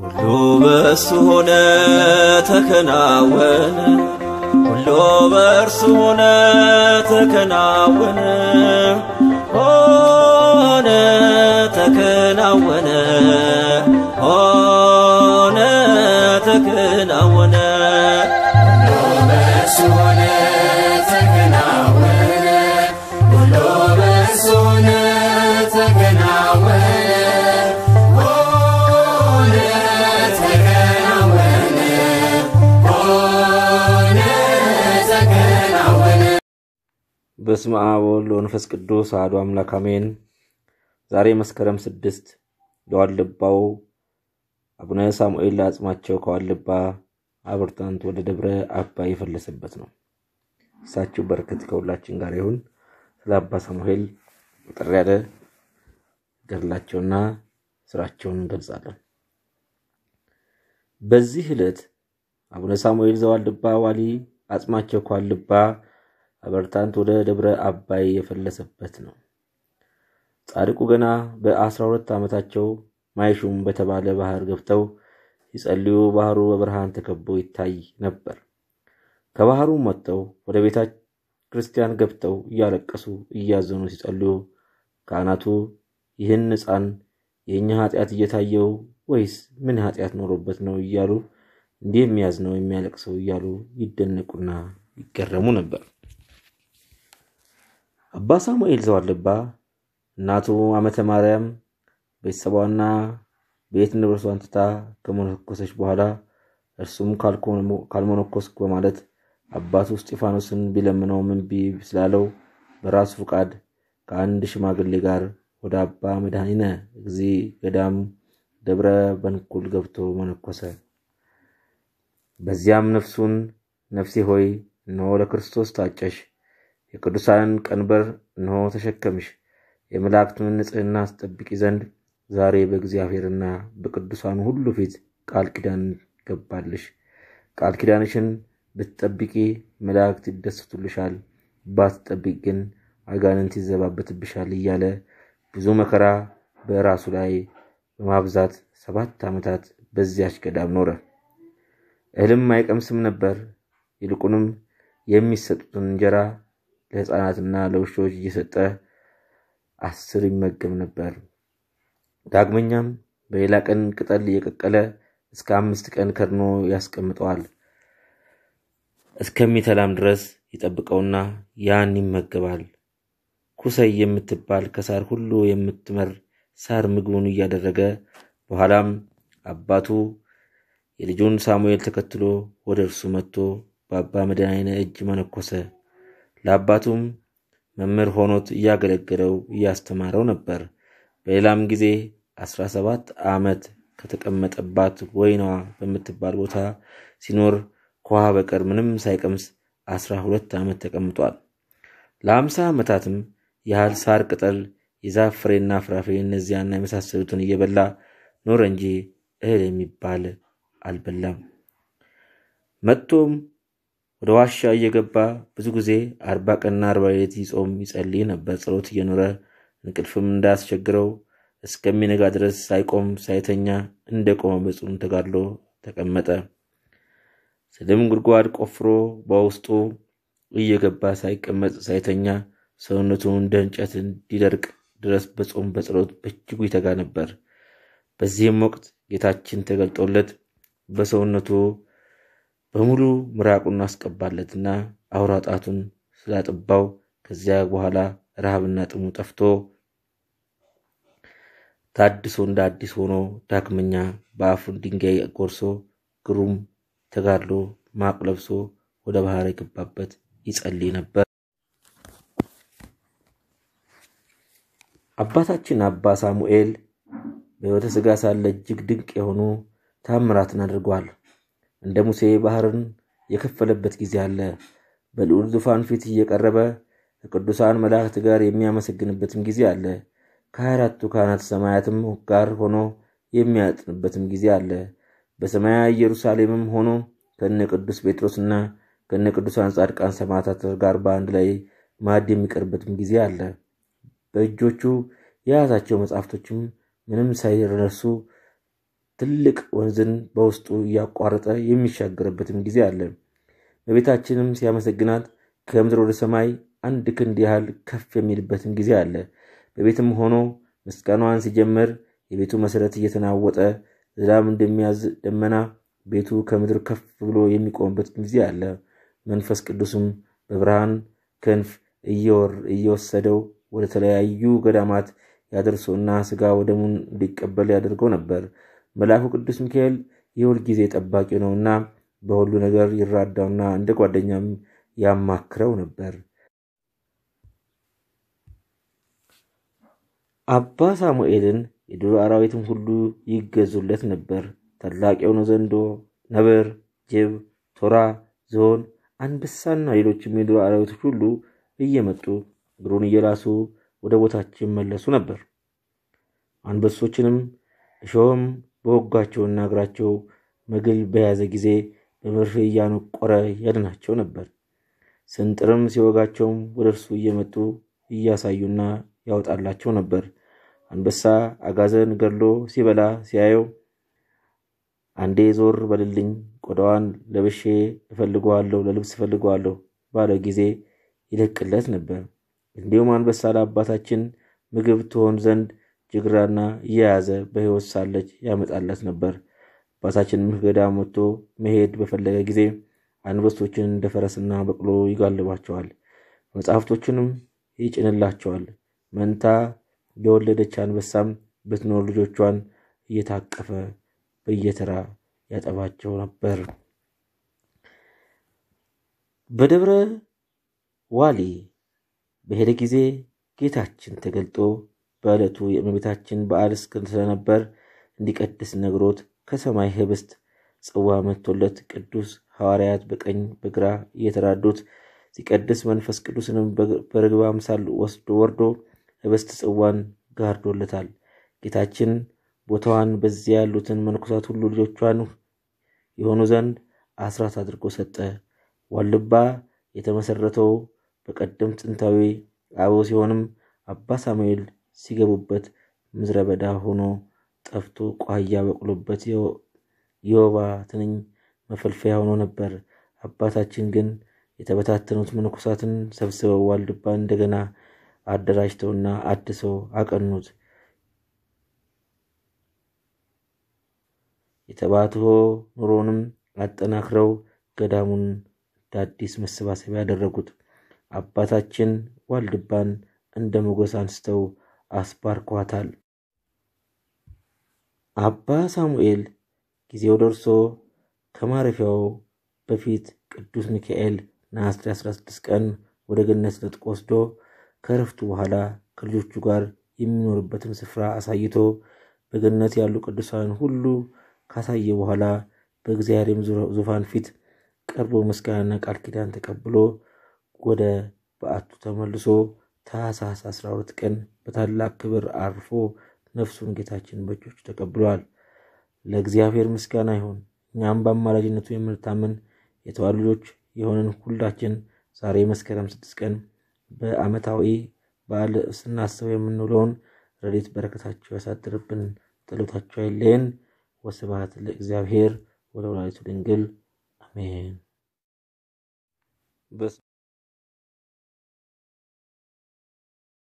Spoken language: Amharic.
ሁሉ በእርሱ ሆነ ተከናወነ፣ ሁሉ በእርሱ ሆነ ተከናወነ፣ ሆነ ተከናወነ፣ ሆነ ተከናወነ በስመ አብ ወወልድ ወመንፈስ ቅዱስ አሐዱ አምላክ አሜን። ዛሬ መስከረም ስድስት ለዋልባው አቡነ ሳሙኤል አጽማቸው ከዋልባ አብርታንት ወደ ደብረ አባ የፈለሰበት ነው። እሳቸው በረከት ከሁላችን ጋር ይሁን። ስለ አባ ሳሙኤል ጥሪ ያለ ገድላቸውና ስራቸውን እንገልጻለን። በዚህ ዕለት አቡነ ሳሙኤል ዘዋልባ ዋሊ አጽማቸው ከዋልባ አበርታንት ወደ ደብረ አባይ የፈለሰበት ነው። ጻድቁ ገና በአስራ 12 ዓመታቸው ማይሹም በተባለ ባህር ገብተው ሲጸልዩ ባህሩ በብርሃን ተከቦ ይታይ ነበር። ከባህሩም ወጥተው ወደ ቤተ ክርስቲያን ገብተው እያለቀሱ እያዘኑ ሲጸልዩ ካህናቱ ይህን ሕፃን የእኛ ኃጢአት እየታየው ወይስ ምን ኃጢአት ኖሮበት ነው እያሉ እንዲህ የሚያዝነው ነው የሚያለቅሰው እያሉ ይደነቁና ይገረሙ ነበር። አባ ሳሙኤል ዘዋልባ እናቱ አመተ ማርያም ቤተሰቧና ቤት ንብረቷን ትታ ከመነኮሰች በኋላ እርሱም ካልመነኮስኩ በማለት አባቱ እስጢፋኖስን ቢለምነው ምንቢ ስላለው በራሱ ፈቃድ ከአንድ ሽማግሌ ጋር ወደ አባ መድኃኒነ እግዚ ገዳም ደብረ በንኩል ገብቶ መነኮሰ። በዚያም ነፍሱን ነፍሴ ሆይ እነሆ ለክርስቶስ ታጨሽ የቅዱሳንን ቀንበር እንሆ ተሸከምሽ። የመላእክቱን ንጽህና አስጠብቂ ዘንድ ዛሬ በእግዚአብሔርና በቅዱሳን ሁሉ ፊት ቃል ኪዳን ገባልሽ። ቃል ኪዳንሽን ብትጠብቂ መላእክት ይደሰቱልሻል፣ ባትጠብቅ ግን አጋንንት ይዘባበትብሻል እያለ ብዙ መከራ በራሱ ላይ በማብዛት ሰባት ዓመታት በዚያች ገዳም ኖረ። እህልም አይቀምስም ነበር። ይልቁንም የሚሰጡትን እንጀራ ለሕፃናትና ለውሾች እየሰጠ አስር ይመገብ ነበር። ዳግመኛም በሌላ ቀን ቅጠል እየቀቀለ እስከ አምስት ቀን ከድኖ ያስቀምጠዋል። እስከሚተላም ድረስ ይጠብቀውና ያን ይመገባል። ኩሰይ የምትባል ከሳር ሁሉ የምትመር ሳር ምግቡን እያደረገ በኋላም አባቱ የልጁን ሳሙኤል ተከትሎ ወደ እርሱ መጥቶ በአባ መድናይነ እጅ መነኮሰ። ለአባቱም መምህር ሆኖት እያገለገለው እያስተማረው ነበር። በሌላም ጊዜ 17 ሰባት ዓመት ከተቀመጠባት ወይኗ በምትባል ቦታ ሲኖር ከውሃ በቀር ምንም ሳይቀምስ አስራ ሁለት ዓመት ተቀምጧል። ለአምሳ ዓመታትም ያህል ሳር ቅጠል፣ የዛፍ ፍሬና ፍራፍሬ እነዚያና የመሳሰሉትን እየበላ ኖረ እንጂ እህል የሚባል አልበላም። መጥቶም ወደ ዋሻ እየገባ ብዙ ጊዜ አርባ ቀንና አርባ ሌት ይጾም ይጸልይ ነበር። ጸሎት እየኖረ እንቅልፍም እንዳያስቸግረው እስከሚነጋ ድረስ ሳይቆም ሳይተኛ እንደ ቆመ በጽኑ ተጋድሎ ተቀመጠ። ስድም ጉድጓድ ቆፍሮ በውስጡ እየገባ ሳይቀመጥ ሳይተኛ ሰውነቱ እንደ እንጨት እንዲደርቅ ድረስ በጾም በጸሎት በእጅጉ ይተጋ ነበር። በዚህም ወቅት ጌታችን ተገልጦለት በሰውነቱ በሙሉ ምራቁን አስቀባለትና አውራ ጣቱን ስላጥባው ከዚያ በኋላ ረሃብና ጥሙ ጠፍቶ ታድሶ እንደ አዲስ ሆኖ ዳክመኛ በአፉን ድንጋይ ጎርሶ ግሩም ተጋድሎ ማቅ ለብሶ ወደ ባህር የገባበት ይጸልይ ነበር። አባታችን አባ ሳሙኤል በሕይወተ ሥጋ ሳለ እጅግ ድንቅ የሆኑ ታምራትን አድርጓል። እንደ ሙሴ ባህርን የከፈለበት ጊዜ አለ። በልዑል ዙፋን ፊት እየቀረበ ከቅዱሳን መላእክት ጋር የሚያመሰግንበትም ጊዜ አለ። ከሀያ ካህናት ሰማያትም ጋር ሆኖ የሚያጥንበትም ጊዜ አለ። በሰማያ ኢየሩሳሌምም ሆኖ ከነ ቅዱስ ጴጥሮስና ከነ ቅዱሳን ጻድቃን ሰማዕታት ጋር በአንድ ላይ ማዕድ የሚቀርበትም ጊዜ አለ። በእጆቹ የያዛቸው መጻሕፍቶችም ምንም ሳይረሱ ትልቅ ወንዝን በውስጡ እያቋረጠ የሚሻገርበትም ጊዜ አለ። በቤታችንም ሲያመሰግናት ከምድር ወደ ሰማይ አንድ ክንድ ያህል ከፍ የሚልበትም ጊዜ አለ። በቤትም ሆኖ ምስጋናዋን ሲጀምር የቤቱ መሰረት እየተናወጠ ዝናብ እንደሚያዝ ደመና ቤቱ ከምድር ከፍ ብሎ የሚቆምበት ጊዜ አለ። መንፈስ ቅዱስም በብርሃን ክንፍ እየወሰደው ወደ ተለያዩ ገዳማት ያደርሶና ስጋ ወደሙን እንዲቀበል ያደርገው ነበር። መልአኩ ቅዱስ ሚካኤል የሁል ጊዜ ጠባቂ ነውና በሁሉ ነገር ይራዳውና እንደ ጓደኛም ያማክረው ነበር። አባ ሳሙኤልን የዱር አራዊትም ሁሉ ይገዙለት ነበር። ታላቅ የሆነ ዘንዶ፣ ነብር፣ ጅብ፣ ቶራ፣ ዝሆን፣ አንበሳና ሌሎችም የዱር አራዊቶች ሁሉ እየመጡ እግሩን እየላሱ ወደ ቦታቸው ይመለሱ ነበር። አንበሶችንም እሾህም በወጋቸውና እግራቸው ምግብ በያዘ ጊዜ በመርፌ እያነቆረ ያድናቸው ነበር። ስንጥርም ሲወጋቸውም ወደ እርሱ እየመጡ እያሳዩና ያወጣላቸው ነበር። አንበሳ አጋዘን ገድሎ ሲበላ ሲያየው አንዴ ዞር በልልኝ፣ ቆዳዋን ለብሼ እፈልገዋለሁ፣ ለልብስ እፈልገዋለሁ ባለ ጊዜ ይለቅለት ነበር። እንዲሁም አንበሳ ለአባታችን ምግብ ትሆን ዘንድ ጅግራና እየያዘ በሕይወት ሳለች ያመጣላት ነበር። አባታችንም ገዳም ወጥቶ መሄድ በፈለገ ጊዜ አንበሶችን እንደ ፈረስና በቅሎ ይጋልባቸዋል፣ መጽሐፍቶችንም ይጭንላቸዋል። መንታ የወለደች አንበሳም ብትኖር ልጆቿን እየታቀፈ በየተራ ያጠባቸው ነበር። በደብረ ዋሊ በሄደ ጊዜ ጌታችን ተገልጦ በዕለቱ የእመቤታችን በዓል ስለነበር እንዲቀድስ ነግሮት ከሰማይ ህብስት ጽዋ መጥቶለት ቅዱስ ሐዋርያት በቀኝ በግራ እየተራዱት ሲቀድስ መንፈስ ቅዱስንም በርግብ አምሳል ወስዶ ወርዶ ህብስት ጽዋን ጋርዶለታል። ጌታችን ቦታዋን በዚያ ያሉትን መነኮሳት ሁሉ ልጆቿን የሆኑ ዘንድ አስራት አድርጎ ሰጠ። ዋልባ የተመሰረተው በቀደም ጥንታዊ አበው ሲሆንም አባ ሳሙኤል ሲገቡበት ምዝረ በዳ ሆኖ ጠፍቶ ቋያ በቅሎበት የወባ ትንኝ መፈልፈያ ሆኖ ነበር። አባታችን ግን የተበታተኑት መነኮሳትን ሰብስበው ዋልድባ እንደገና አደራጅተውና አድሰው አቀኑት። የተባትሆ ኑሮንም አጠናክረው ገዳሙን አዲስ መሰባሰቢያ ያደረጉት። አባታችን ዋልድባን እንደ ሞገስ አንስተው አስባርኳታል። አባ ሳሙኤል ጊዜው ደርሶ ከማረፊያው በፊት ቅዱስ ሚካኤል ነሐሴ 16 ቀን ወደ ገነት ነጥቆ ወስዶ ከእረፍቱ በኋላ ከልጆቹ ጋር የሚኖርበትን ስፍራ አሳይቶ በገነት ያሉ ቅዱሳን ሁሉ ካሳየ በኋላ በእግዚአብሔርም ዙፋን ፊት ቀርቦ ምስጋናና ቃል ኪዳን ተቀብሎ ወደ በዓቱ ተመልሶ ታኅሣሥ 12 ቀን በታላቅ ክብር አርፎ ነፍሱን ጌታችን በእጆች ተቀብሏል። ለእግዚአብሔር ምስጋና ይሁን። እኛም በአማላጅነቱ የምንታመን የተዋሕዶ ልጆች የሆንን ሁላችን ዛሬ መስከረም ስድስት ቀን በዓመታዊ በዓል ስናስብ የምንውለውን ረድኤት በረከታቸው ያሳድርብን፣ ጸሎታቸው አይለየን። ወስብሐት ለእግዚአብሔር ወለወላዲቱ ድንግል አሜን።